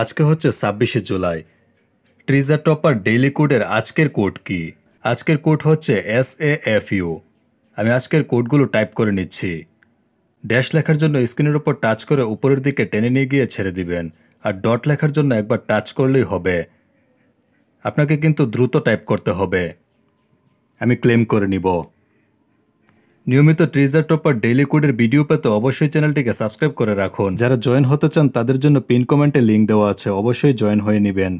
আজকে হচ্ছে ছাব্বিশে জুলাই ট্রিজার টপার ডেইলি কোডের আজকের কোড কি আজকের কোড হচ্ছে এস এ এফ ইউ আমি আজকের কোডগুলো টাইপ করে নিচ্ছি ড্যাশ লেখার জন্য স্ক্রিনের উপর টাচ করে উপরের দিকে টেনে নিয়ে গিয়ে ছেড়ে দিবেন আর ডট লেখার জন্য একবার টাচ করলেই হবে আপনাকে কিন্তু দ্রুত টাইপ করতে হবে আমি ক্লেম করে নিব নিয়মিত ট্রিজার টপার ডেইলি কোডের ভিডিও পেতে অবশ্যই চ্যানেলটিকে সাবস্ক্রাইব করে রাখুন যারা জয়েন হতে চান তাদের জন্য পিন কমেন্টে লিঙ্ক দেওয়া আছে অবশ্যই জয়েন হয়ে নেবেন